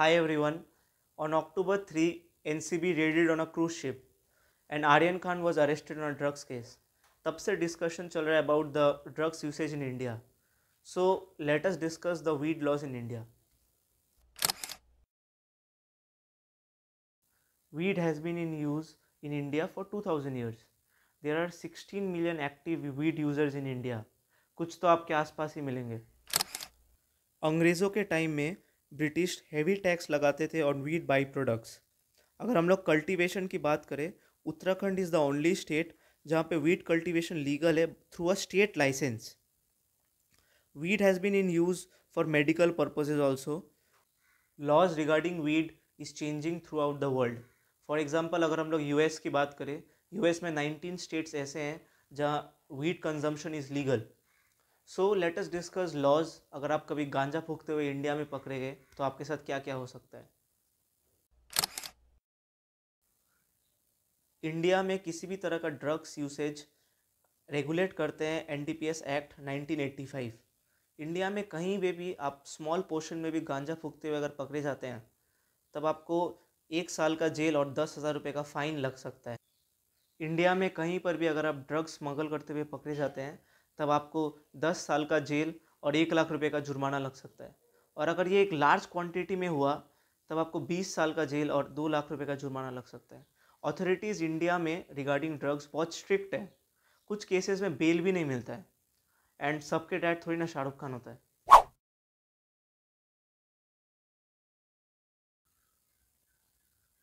Hi everyone. On October 3, NCB raided on a cruise ship and Aryan Khan was arrested on a drugs case. तब से discussion चल रहा है about the drugs usage in India so let us discuss the weed laws in India weed has been in use in India for 2000 years. There are 16 million active weed users in India. कुछ तो आपके आसपास ही मिलेंगे अंग्रेज़ों के time में British heavy tax लगाते थे ऑन वीट बाई प्रोडक्ट्स अगर हम लोग कल्टीवेशन की बात करें Uttarakhand is the only state जहाँ पे वीट कल्टीवेशन लीगल है through a state licence weed has been in use for medical purposes also laws regarding weed is changing throughout the world for example अगर हम लोग you की बात करें you में नाइनटीन स्टेट्स ऐसे हैं जहाँ weed consumption is legal so let us discuss laws अगर आप कभी गांजा फूकते हुए इंडिया में पकड़े गए तो आपके साथ क्या क्या हो सकता है इंडिया में किसी भी तरह का ड्रग्स यूसेज रेगुलेट करते हैं N D P S act nineteen eighty five India में कहीं पर भी आप स्मॉल पोर्शन में भी गांजा फूकते हुए अगर पकड़े जाते हैं तब आपको एक साल का जेल और दस हज़ार रुपये का फ़ाइन लग सकता है इंडिया में कहीं पर भी अगर आप ड्रग्स स्मगल करते हुए पकड़े जाते हैं तब आपको दस साल का जेल और एक लाख रुपये का जुर्माना लग सकता है और अगर ये एक लार्ज क्वांटिटी में हुआ तब आपको बीस साल का जेल और दो लाख रुपये का जुर्माना लग सकता है अथॉरिटीज़ इंडिया में रिगार्डिंग ड्रग्स बहुत स्ट्रिक्ट है कुछ केसेस में बेल भी नहीं मिलता है एंड सबके डैड थोड़ी ना शाहरुख खान होता है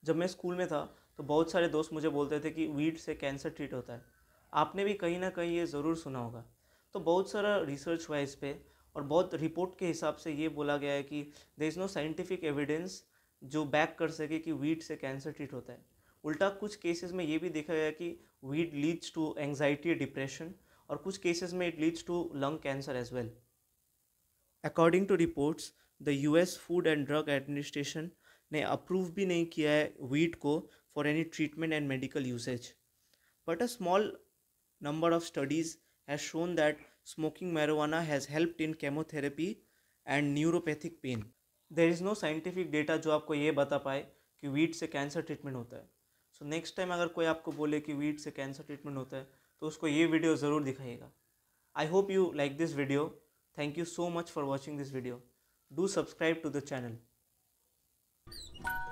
जब मैं स्कूल में था तो बहुत सारे दोस्त मुझे बोलते थे कि वीड से कैंसर ट्रीट होता है आपने भी कहीं ना कहीं ये ज़रूर सुना होगा तो बहुत सारा रिसर्च हुआ है इस पर और बहुत रिपोर्ट के हिसाब से ये बोला गया है कि there is no scientific evidence जो बैक कर सके कि वीट से कैंसर ट्रीट होता है उल्टा कुछ केसेस में ये भी देखा गया कि weed leads to anxiety depression और कुछ केसेस में it leads to lung cancer as well according to reports the US food and drug administration ने अप्रूव भी नहीं किया है वीट को for any treatment and medical usage but a small number of studies has shown that smoking marijuana has helped in chemotherapy and neuropathic pain there is no scientific data जो आपको ये बता पाए कि वीट से cancer treatment होता है so next time अगर कोई आपको बोले कि वीट से कैंसर ट्रीटमेंट होता है तो उसको ये वीडियो ज़रूर दिखाइएगा I hope you like this video thank you so much for watching this video do subscribe to the channel